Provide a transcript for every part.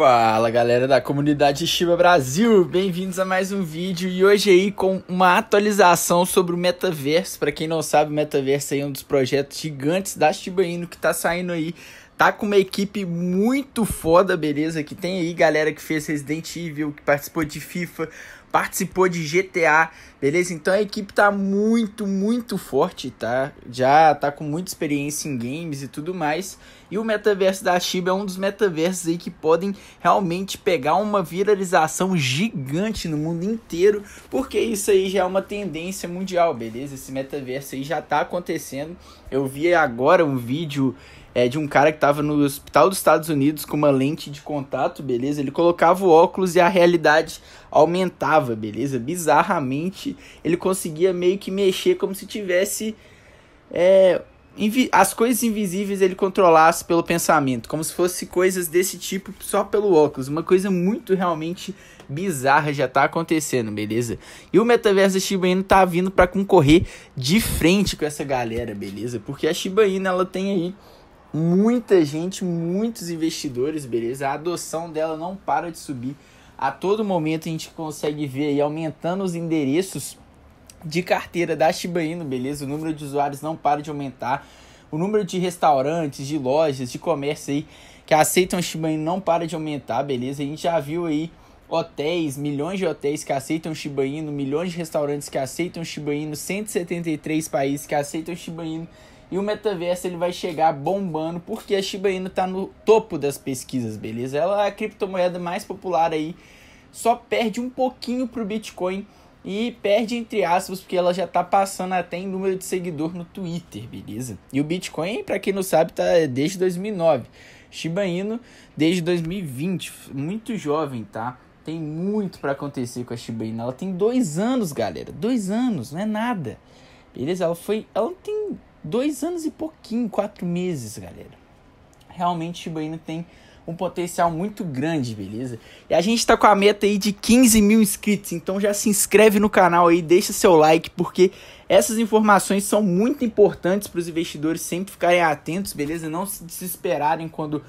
Fala galera da comunidade Shiba Brasil, bem-vindos a mais um vídeo e hoje aí com uma atualização sobre o Metaverse. Para quem não sabe, o Metaverse é um dos projetos gigantes da Shiba Inu que está saindo aí Tá com uma equipe muito foda, beleza? Que tem aí galera que fez Resident Evil, que participou de FIFA, participou de GTA, beleza? Então a equipe tá muito, muito forte, tá? Já tá com muita experiência em games e tudo mais. E o metaverso da Shiba é um dos metaversos aí que podem realmente pegar uma viralização gigante no mundo inteiro, porque isso aí já é uma tendência mundial, beleza? Esse metaverso aí já tá acontecendo. Eu vi agora um vídeo é, de um cara que estava no hospital dos Estados Unidos com uma lente de contato, beleza? Ele colocava o óculos e a realidade aumentava, beleza? Bizarramente, ele conseguia meio que mexer como se tivesse é, as coisas invisíveis ele controlasse pelo pensamento, como se fosse coisas desse tipo só pelo óculos, uma coisa muito realmente bizarra já tá acontecendo, beleza? E o metaverso da Shiba Inu tá vindo para concorrer de frente com essa galera, beleza? Porque a Shiba Inu ela tem aí muita gente, muitos investidores, beleza? A adoção dela não para de subir. A todo momento a gente consegue ver aí aumentando os endereços de carteira da Shiba Inu, beleza? O número de usuários não para de aumentar. O número de restaurantes, de lojas, de comércio aí que aceitam Shiba Inu não para de aumentar, beleza? A gente já viu aí hotéis, milhões de hotéis que aceitam Shiba Inu, milhões de restaurantes que aceitam Shiba Inu, 173 países que aceitam Shiba Inu. E o metaverso ele vai chegar bombando porque a Shiba Inu está no topo das pesquisas, beleza? Ela é a criptomoeda mais popular aí, só perde um pouquinho pro Bitcoin e perde entre aspas porque ela já está passando até em número de seguidor no Twitter, beleza? E o Bitcoin, para quem não sabe, tá é desde 2009. Shiba Inu desde 2020, muito jovem, tá? Tem muito para acontecer com a Shiba Inu. Ela tem dois anos, galera. Dois anos, não é nada. Beleza? Ela foi. Ela não tem dois anos e pouquinho, quatro meses, galera. Realmente Shiba Inu tem um potencial muito grande, beleza? E a gente tá com a meta aí de 15 mil inscritos, então já se inscreve no canal aí, deixa seu like, porque essas informações são muito importantes para os investidores sempre ficarem atentos, beleza? Não se desesperarem quando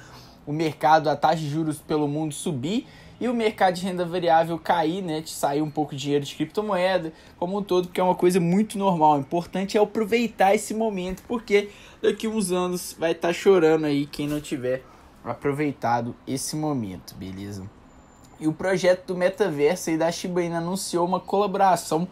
o mercado, a taxa de juros pelo mundo subir e o mercado de renda variável cair, né? Te sair um pouco de dinheiro de criptomoeda, como um todo, que é uma coisa muito normal. O importante é aproveitar esse momento, porque daqui uns anos vai estar tá chorando aí quem não tiver aproveitado esse momento, beleza? E o projeto do metaverso aí da Shiba Inu anunciou uma colaboração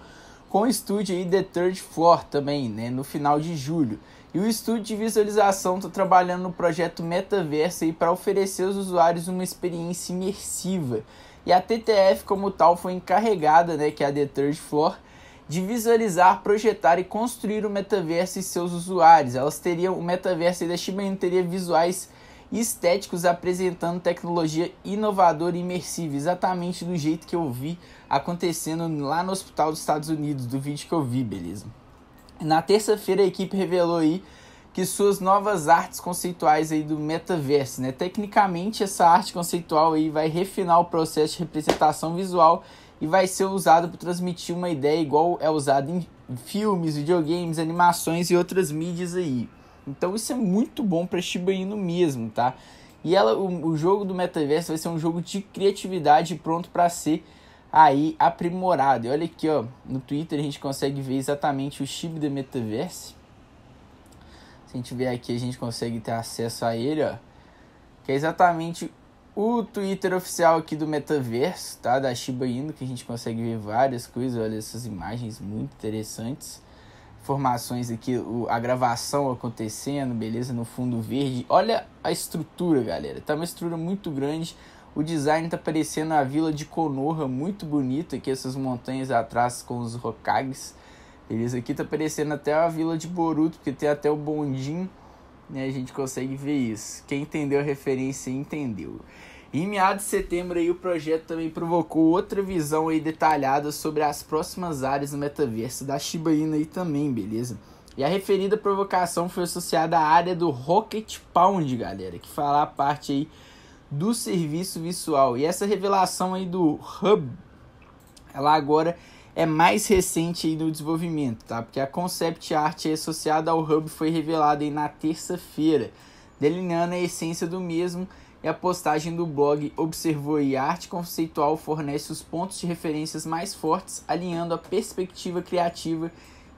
com o estúdio aí The Third Floor também, né, no final de julho. E o estúdio de visualização está trabalhando no projeto Metaverso para oferecer aos usuários uma experiência imersiva. E a TTF, como tal, foi encarregada, né, que é a The Third Floor, de visualizar, projetar e construir o metaverso e seus usuários. Elas teriam o metaverso da Shiba Inu teria visuais estéticos apresentando tecnologia inovadora e imersiva, exatamente do jeito que eu vi acontecendo lá no hospital dos Estados Unidos, do vídeo que eu vi, beleza? Na terça-feira a equipe revelou aí que suas novas artes conceituais aí do metaverso, né? Tecnicamente essa arte conceitual aí vai refinar o processo de representação visual e vai ser usado para transmitir uma ideia igual é usado em filmes, videogames, animações e outras mídias aí. Então isso é muito bom para Shiba Inu mesmo, tá? E ela, o, o jogo do metaverso vai ser um jogo de criatividade pronto para ser aí aprimorado. E olha aqui, ó, no Twitter a gente consegue ver exatamente o chip do metaverse. Se a gente ver aqui, a gente consegue ter acesso a ele, ó, que é exatamente o Twitter oficial aqui do metaverso, tá? Da Shiba Inu, que a gente consegue ver várias coisas, olha essas imagens muito interessantes. Informações aqui, o, a gravação acontecendo, beleza? No fundo verde. Olha a estrutura, galera. Tá uma estrutura muito grande o design tá parecendo a vila de Konoha, muito bonita, aqui essas montanhas atrás com os Hokages. Eles aqui tá parecendo até a vila de Boruto, porque tem até o bondinho, né? A gente consegue ver isso. Quem entendeu a referência entendeu. Em meados de setembro aí, o projeto também provocou outra visão aí detalhada sobre as próximas áreas do metaverso da Shiba Inu aí também, beleza? E a referida provocação foi associada à área do Rocket Pound, galera, que fala a parte aí do serviço visual. E essa revelação aí do Hub, ela agora é mais recente aí no desenvolvimento, tá? Porque a concept art associada ao Hub foi revelada aí na terça-feira, delineando a essência do mesmo. E a postagem do blog observou que a arte conceitual fornece os pontos de referências mais fortes, alinhando a perspectiva criativa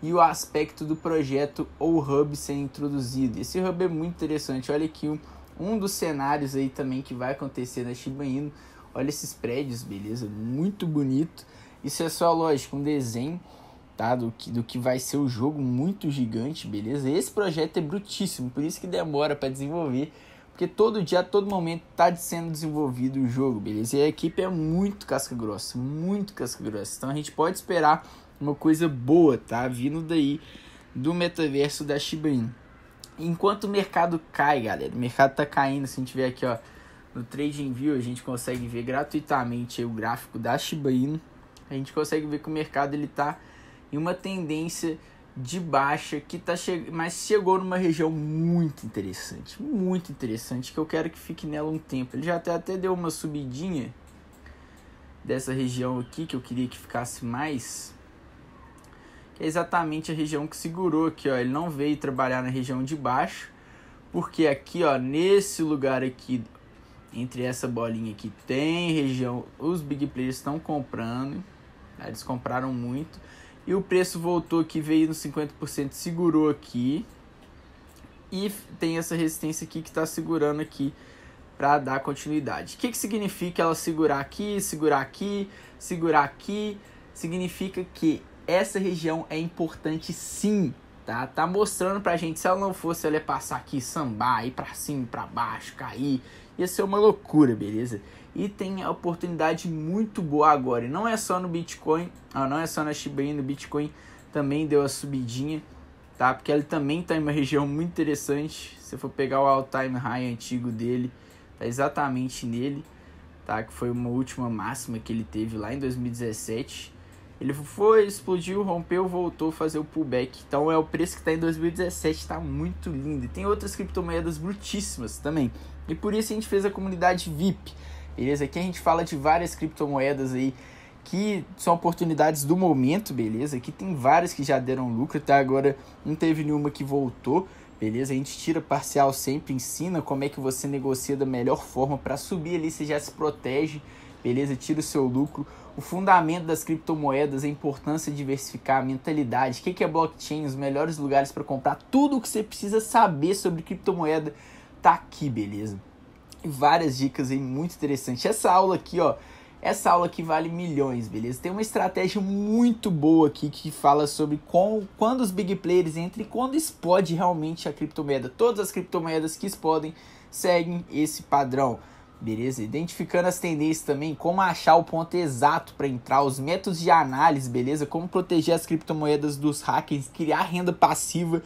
e o aspecto do projeto ou hub sendo introduzido. Esse hub é muito interessante. Olha aqui um um dos cenários aí também que vai acontecer na Shiba Inu. Olha esses prédios, beleza? Muito bonito. Isso é só, lógico, um desenho tá? do, que, do que vai ser o jogo, muito gigante, beleza? Esse projeto é brutíssimo, por isso que demora para desenvolver, porque todo dia, todo momento, tá sendo desenvolvido o jogo, beleza? E a equipe é muito casca grossa, muito casca grossa. Então a gente pode esperar uma coisa boa, tá? Vindo daí do metaverso da Shiba Inu enquanto o mercado cai, galera, o mercado tá caindo, se a gente ver aqui, ó, no Trading View, a gente consegue ver gratuitamente o gráfico da Shiba Inu. A gente consegue ver que o mercado ele tá em uma tendência de baixa que tá chegando, mas chegou numa região muito interessante, muito interessante que eu quero que fique nela um tempo. Ele já até até deu uma subidinha dessa região aqui que eu queria que ficasse mais, que é exatamente a região que segurou aqui, ó. Ele não veio trabalhar na região de baixo, porque aqui, ó, nesse lugar aqui, entre essa bolinha aqui, tem região, os big players estão comprando, eles compraram muito, e o preço voltou aqui, veio no 50%, segurou aqui, e tem essa resistência aqui que está segurando aqui para dar continuidade. O que, que significa ela segurar aqui, segurar aqui, segurar aqui? Significa que essa região é importante sim, tá? Tá mostrando pra gente, se ela não fosse, ela ia passar aqui, sambar, ir pra cima, pra baixo, cair. Ia ser uma loucura, beleza? E tem a oportunidade muito boa agora. E não é só no Bitcoin, não é só na Shiba Inu, no Bitcoin também deu a subidinha, tá? Porque ele também tá em uma região muito interessante. Se for pegar o all-time high antigo dele, tá exatamente nele, tá? Que foi uma última máxima que ele teve lá em 2017 ele foi, explodiu, rompeu, voltou fazer o pullback. Então é o preço que está em 2017, está muito lindo. E tem outras criptomoedas brutíssimas também. E por isso a gente fez a comunidade VIP. Beleza? Aqui a gente fala de várias criptomoedas aí que são oportunidades do momento, beleza? Aqui tem várias que já deram lucro, até agora não teve nenhuma que voltou, beleza? A gente tira parcial sempre, ensina como é que você negocia da melhor forma para subir ali, você já se protege, beleza? Tira o seu lucro o fundamento das criptomoedas, a importância de diversificar, a mentalidade, o que é blockchain, os melhores lugares para comprar, tudo o que você precisa saber sobre criptomoeda tá aqui, beleza? E várias dicas aí muito interessantes. Essa aula aqui, ó, essa aula aqui vale milhões, beleza? Tem uma estratégia muito boa aqui que fala sobre com, quando os big players entram e quando explode realmente a criptomoeda. Todas as criptomoedas que explodem seguem esse padrão beleza? Identificando as tendências também, como achar o ponto exato para entrar, os métodos de análise, beleza? Como proteger as criptomoedas dos hackers, criar renda passiva,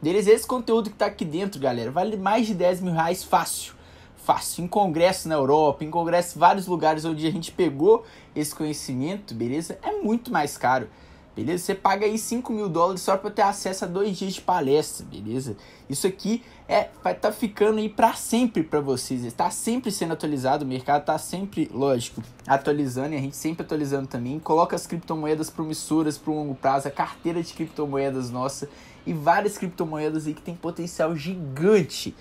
beleza? Esse conteúdo que tá aqui dentro, galera, vale mais de 10 mil reais fácil. Fácil, em congresso na Europa, em congresso em vários lugares onde a gente pegou esse conhecimento, beleza? É muito mais caro beleza? Você paga aí 5 mil dólares só para ter acesso a dois dias de palestra, beleza? Isso aqui é vai estar tá ficando aí para sempre para vocês, está sempre sendo atualizado, o mercado está sempre, lógico, atualizando e a gente sempre atualizando também. Coloca as criptomoedas promissoras para o longo prazo, a carteira de criptomoedas nossa e várias criptomoedas aí que tem potencial gigante,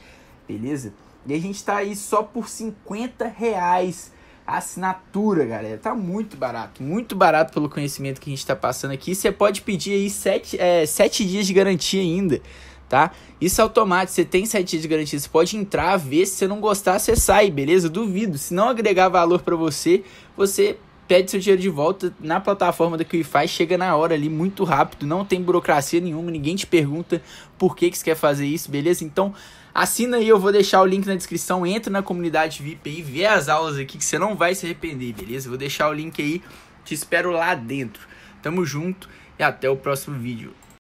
beleza? E a gente está aí só por 50 reais assinatura, galera. Tá muito barato, muito barato pelo conhecimento que a gente tá passando aqui. Você pode pedir aí 7 é, sete dias de garantia ainda, tá? Isso é automático, você tem 7 dias de garantia. Você pode entrar, ver, se você não gostar, você sai, beleza? Duvido. Se não agregar valor para você, você pede seu dinheiro de volta na plataforma da QIFI, chega na hora ali muito rápido, não tem burocracia nenhuma, ninguém te pergunta por que, que você quer fazer isso, beleza? Então assina aí, eu vou deixar o link na descrição, entra na comunidade VIP aí, vê as aulas aqui que você não vai se arrepender, beleza? vou deixar o link aí, te espero lá dentro. Tamo junto e até o próximo vídeo.